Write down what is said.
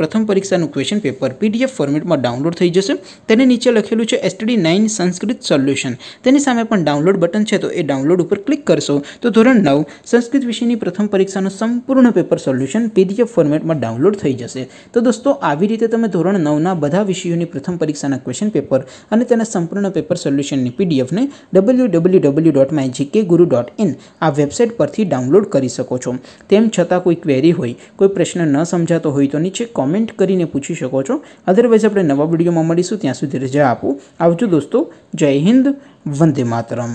પ્રથમ પરીક્ષાનું question paper PDF ફોર્મેટમાં ડાઉનલોડ થઈ જશે તેની નીચે લખેલું છે STD 9 સંસ્કૃત સોલ્યુશન તેની સામે આપણ ડાઉનલોડ બટન છે તો એ ડાઉનલોડ ઉપર ક્લિક કરશો તો ધોરણ 9 સંસ્કૃત વિષયની પ્રથમ પરીક્ષાનું સંપૂર્ણ પેપર સોલ્યુશન પીડીએફ ફોર્મેટમાં ડાઉનલોડ થઈ જશે તો દોસ્તો આવી રીતે તમે ધોરણ 9 ના બધા વિષયોની પ્રથમ પરીક્ષાના ક્વેશ્ચન પેપર અને તેના સંપૂર્ણ પેપર સોલ્યુશનની પીડીએફ ને www.mgkguru.in આ વેબસાઈટ પરથી ડાઉનલોડ કરી શકો છો તેમ છતાં કોઈ ક્વેરી હોય કોઈ પ્રશ્ન ન સમજાતો હોય તો નીચે कमेंट કરીને પૂછી શકો છો અધરવાઈસ આપણે નવા વિડિયો માં મળીશું ત્યાં સુધી રજા આપું આવજો દોસ્તો જય હિન્દ વંદે માતરમ